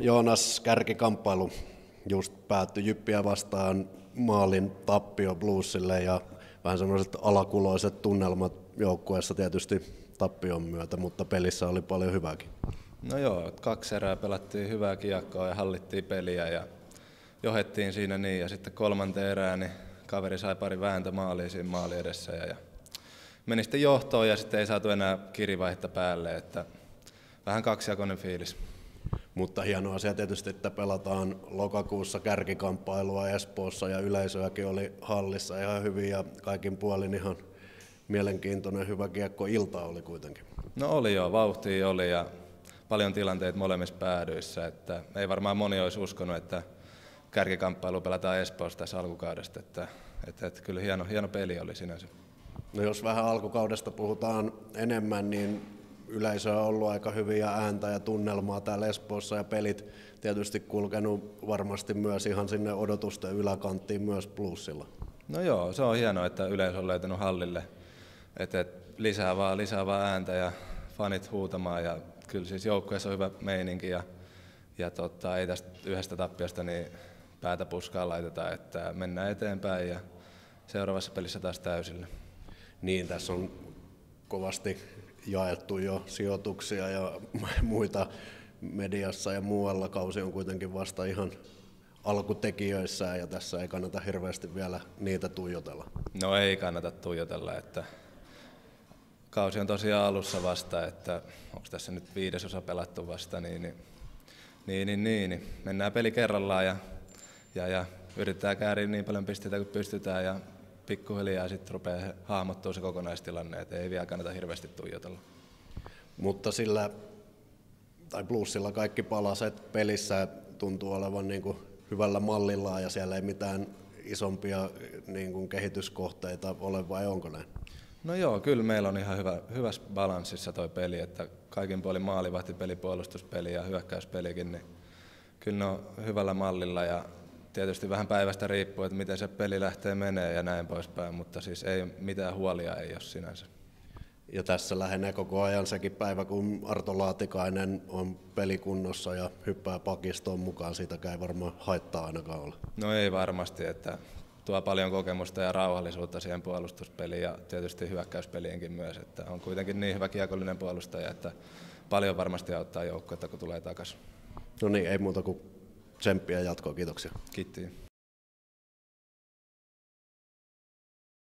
Joonas kärkikamppailu just päättyi Jyppiä vastaan maalin tappio Bluesille ja vähän semmoiset alakuloiset tunnelmat joukkueessa tietysti tappion myötä, mutta pelissä oli paljon hyvääkin. No joo, kaksi erää pelattiin hyvää kiekkoa ja hallittiin peliä ja johettiin siinä niin ja sitten kolmanteen erään niin kaveri sai pari vääntä maaliin siinä maali edessä ja, ja meni sitten johtoon ja sitten ei saatu enää kirivaihetta päälle, että vähän kaksijakoinen fiilis. Mutta hieno asia tietysti, että pelataan lokakuussa kärkikamppailua Espoossa ja yleisöäkin oli hallissa ihan hyvin ja kaikin puolin ihan mielenkiintoinen hyvä kiekko ilta oli kuitenkin. No oli joo, vauhtia oli ja paljon tilanteita molemmissa päädyissä. Että ei varmaan moni olisi uskonut, että kärkikamppailu pelataan Espoossa tässä alkukaudesta. Että, että, että kyllä hieno, hieno peli oli sinänsä. No jos vähän alkukaudesta puhutaan enemmän, niin yleisö on ollut aika hyviä ääntä ja tunnelmaa täällä Espoossa ja pelit tietysti kulkenut varmasti myös ihan sinne odotusten yläkanttiin myös plussilla. No joo, se on hienoa, että yleisö on löytänyt hallille. Et, et, lisää vaan, lisää vaan ääntä ja fanit huutamaan ja kyllä siis joukkueessa on hyvä meininki ja, ja tota, ei tästä yhdestä tappiosta niin päätä puskaan laiteta, että mennään eteenpäin ja seuraavassa pelissä taas täysillä. Niin, tässä on kovasti jaettu jo sijoituksia ja muita mediassa ja muualla. Kausi on kuitenkin vasta ihan alkutekijöissä ja tässä ei kannata hirveästi vielä niitä tuijotella. No ei kannata tuijotella, että kausi on tosiaan alussa vasta, että onko tässä nyt viidesosa pelattu vasta, niin, niin, niin, niin, niin, niin. mennään peli kerrallaan ja, ja, ja yritetään kääriä niin paljon pisteitä kuin pystytään ja pikkuhiljaa sitten rupeaa hahmottua se kokonaistilanne, että ei vielä kannata hirveästi tuijotella. Mutta sillä, tai plussilla kaikki palaset pelissä tuntuu olevan niin kuin hyvällä mallilla ja siellä ei mitään isompia niin kuin kehityskohteita ole vai onko näin? No joo, kyllä meillä on ihan hyvä, hyvässä balanssissa toi peli, että kaikin puolin maalivahtipeli, puolustuspeli ja hyökkäyspelikin, niin kyllä ne on hyvällä mallilla ja tietysti vähän päivästä riippuu, että miten se peli lähtee menee ja näin poispäin, mutta siis ei mitään huolia ei ole sinänsä. Ja tässä lähenee koko ajan sekin päivä, kun Arto Laatikainen on pelikunnossa ja hyppää pakistoon mukaan, siitä ei varmaan haittaa ainakaan olla. No ei varmasti, että tuo paljon kokemusta ja rauhallisuutta siihen puolustuspeliin ja tietysti hyökkäyspeliinkin myös, että on kuitenkin niin hyvä kiekollinen puolustaja, että paljon varmasti auttaa joukkuetta, kun tulee takaisin. No niin, ei muuta kuin tsemppiä jatkoa. Kiitoksia. Kiitti.